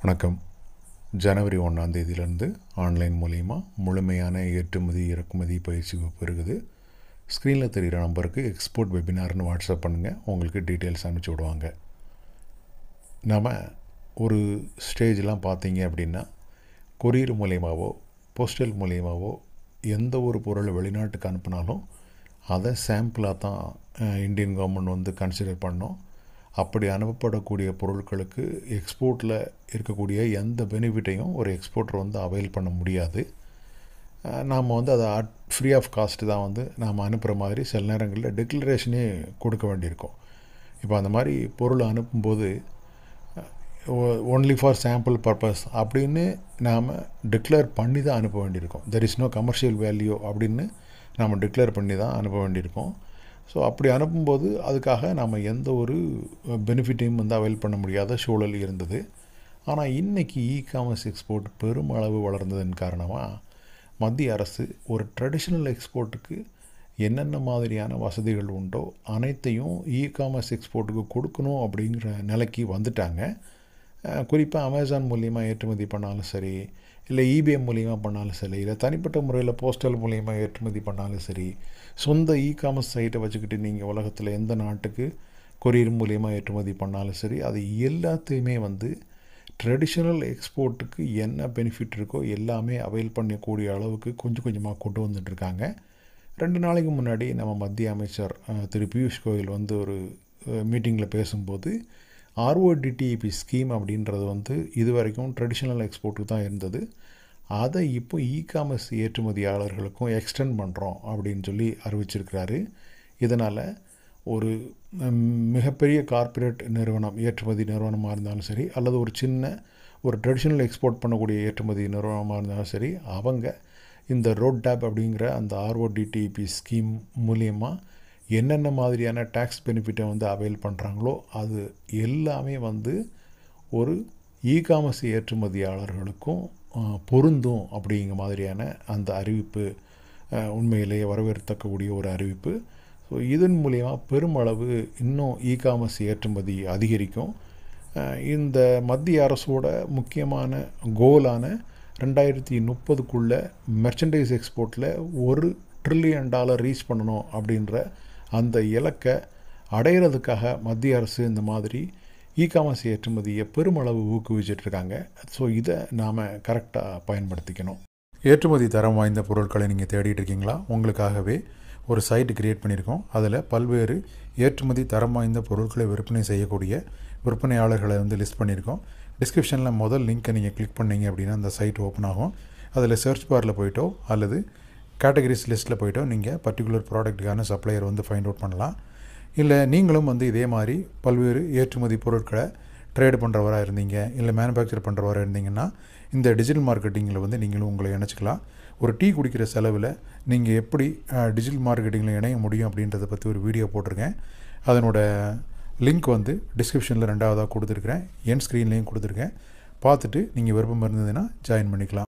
வணக்கம் ஜனவரி ஒன்றாம் தேதியிலேருந்து ஆன்லைன் மூலிமா முழுமையான ஏற்றுமதி இறக்குமதி பயிற்சி வகுப்பு இருக்குது ஸ்க்ரீனில் தெரிகிற நம்பருக்கு எக்ஸ்போர்ட் வெபினார்னு வாட்ஸ்அப் பண்ணுங்கள் உங்களுக்கு டீட்டெயில்ஸ் அனுப்பிச்சி விடுவாங்க நாம் ஒரு ஸ்டேஜ்லாம் பார்த்தீங்க அப்படின்னா கொரியர் மூலியமாகவோ போஸ்டல் மூலியமாகவோ எந்த ஒரு பொருள் வெளிநாட்டுக்கு அனுப்புனாலும் அதை சாம்பிளாக தான் இந்தியன் கவர்மெண்ட் வந்து கன்சிடர் பண்ணோம் அப்படி அனுப்பப்படக்கூடிய பொருட்களுக்கு எக்ஸ்போர்ட்டில் இருக்கக்கூடிய எந்த பெனிஃபிட்டையும் ஒரு எக்ஸ்போர்ட்டர் வந்து அவைல் பண்ண முடியாது நாம் வந்து அதை ஃப்ரீ ஆஃப் காஸ்ட் தான் வந்து நாம் அனுப்புகிற மாதிரி சில நேரங்களில் டிக்ளரேஷனே கொடுக்க வேண்டியிருக்கும் இப்போ அந்த மாதிரி பொருள் அனுப்பும்போது ஒன்லி ஃபார் சாம்பிள் பர்பஸ் அப்படின்னு நாம் டிக்ளேர் பண்ணி தான் அனுப்ப வேண்டியிருக்கோம் there is no commercial value அப்படின்னு நாம் டிக்ளேர் பண்ணி தான் அனுப்ப வேண்டியிருக்கோம் ஸோ அப்படி அனுப்பும்போது அதுக்காக நாம் எந்த ஒரு பெனிஃபிட்டையும் வந்து அவைல் பண்ண முடியாத சூழல் இருந்தது ஆனால் இன்றைக்கி இ காமர்ஸ் எக்ஸ்போர்ட் பெருமளவு வளர்ந்ததன் காரணமாக மத்திய அரசு ஒரு ட்ரெடிஷ்னல் எக்ஸ்போர்ட்டுக்கு என்னென்ன மாதிரியான வசதிகள் உண்டோ அனைத்தையும் இ காமர்ஸ் எக்ஸ்போர்ட்டுக்கு கொடுக்கணும் அப்படிங்கிற நிலைக்கு வந்துட்டாங்க குறிப்பாக அமேசான் மூலிமா ஏற்றுமதி பண்ணாலும் சரி இல்லை இபிஎம் e மூலிமா பண்ணாலும் சரி இல்லை தனிப்பட்ட முறையில் போஸ்டல் மூலிமா ஏற்றுமதி பண்ணாலும் சரி சொந்த இ காமர்ஸ் சைட்டை வச்சுக்கிட்டு நீங்கள் உலகத்தில் எந்த நாட்டுக்கு கொரியர் மூலிமா ஏற்றுமதி பண்ணாலும் சரி அது எல்லாத்தையுமே வந்து ட்ரெடிஷ்னல் எக்ஸ்போர்ட்டுக்கு என்ன பெனிஃபிட் இருக்கோ எல்லாமே அவைல் பண்ணக்கூடிய அளவுக்கு கொஞ்சம் கொஞ்சமாக கொண்டு வந்துட்டுருக்காங்க ரெண்டு நாளைக்கு முன்னாடி நம்ம மத்திய அமைச்சர் திரு பியூஷ் கோயல் வந்து ஒரு மீட்டிங்கில் பேசும்போது ஆர்ஓடிடிபி ஸ்கீம் e அப்படின்றது வந்து இது வரைக்கும் ட்ரெடிஷ்னல் எக்ஸ்போர்ட்டுக்கு தான் இருந்தது அதை இப்போ இ காமர்ஸ் ஏற்றுமதியாளர்களுக்கும் எக்ஸ்டெண்ட் பண்ணுறோம் அப்படின்னு சொல்லி அறிவிச்சிருக்கிறாரு இதனால் ஒரு மிகப்பெரிய கார்ப்பரேட் நிறுவனம் ஏற்றுமதி நிறுவனமாக இருந்தாலும் சரி அல்லது ஒரு சின்ன ஒரு ட்ரெடிஷ்னல் எக்ஸ்போர்ட் பண்ணக்கூடிய ஏற்றுமதி நிறுவனமாக இருந்தாலும் சரி அவங்க இந்த ரோட் டேப் அப்படிங்கிற அந்த ஆர்ஓடிடிபி ஸ்கீம் மூலியமாக என்னென்ன மாதிரியான டேக்ஸ் பெனிஃபிட்டை வந்து அவைல் பண்ணுறாங்களோ அது எல்லாமே வந்து ஒரு இ காமர்ஸ் ஏற்றுமதியாளர்களுக்கும் பொருந்தும் அப்படிங்கிற மாதிரியான அந்த அறிவிப்பு உண்மையிலேயே வரவேற்கக்கூடிய ஒரு அறிவிப்பு ஸோ இதன் மூலயமா பெருமளவு இன்னும் இ காமர்ஸ் ஏற்றுமதி அதிகரிக்கும் இந்த மத்திய அரசோட முக்கியமான கோலான ரெண்டாயிரத்தி முப்பதுக்குள்ளே மெர்ச்சன்டைஸ் எக்ஸ்போர்ட்டில் ஒரு ட்ரில்லியன் டாலர் ரீச் பண்ணணும் அப்படின்ற அந்த இலக்கை அடையிறதுக்காக மத்திய அரசு இந்த மாதிரி இ காமர்ஸ் ஏற்றுமதியை பெருமளவு ஊக்குவிச்சிட்ருக்காங்க ஸோ இதை நாம் கரெக்டாக பயன்படுத்திக்கணும் ஏற்றுமதி தரம் வாய்ந்த பொருட்களை நீங்கள் தேடிட்டு இருக்கீங்களா உங்களுக்காகவே ஒரு சைட் கிரியேட் பண்ணியிருக்கோம் அதில் பல்வேறு ஏற்றுமதி தரம் வாய்ந்த பொருட்களை விற்பனை செய்யக்கூடிய விற்பனையாளர்களை வந்து லிஸ்ட் பண்ணியிருக்கோம் டிஸ்கிரிப்ஷனில் முதல் லிங்க்கை நீங்கள் கிளிக் பண்ணிங்க அப்படின்னா அந்த சைட் ஓப்பன் ஆகும் அதில் சர்ச் பாரில் போயிட்டோ அல்லது கேட்டகரிஸ் லிஸ்ட்டில் போய்ட்டோ நீங்கள் பர்டிகுலர் ப்ராடக்ட்டுக்கான சப்ளையர் வந்து ஃபைண்ட் அவுட் பண்ணலாம் இல்லை நீங்களும் வந்து இதே மாதிரி பல்வேறு ஏற்றுமதி பொருட்களை ட்ரேட் பண்ணுறவராக இருந்தீங்க இல்லை மேனுஃபேக்சர் பண்ணுறவராக இருந்தீங்கன்னா இந்த டிஜிட்டல் மார்க்கெட்டிங்கில் வந்து நீங்களும் உங்களை இணைச்சிக்கலாம் ஒரு டீ குடிக்கிற செலவில் நீங்கள் எப்படி டிஜிட்டல் மார்க்கெட்டிங்கில் இணைய முடியும் அப்படின்றத பற்றி ஒரு வீடியோ போட்டிருக்கேன் அதனோட லிங்க் வந்து டிஸ்கிரிப்ஷனில் ரெண்டாவதாக கொடுத்துருக்குறேன் என் ஸ்க்ரீன்லேயும் கொடுத்துருக்கேன் பார்த்துட்டு நீங்கள் விருப்பம் இருந்ததுன்னா ஜாயின் பண்ணிக்கலாம்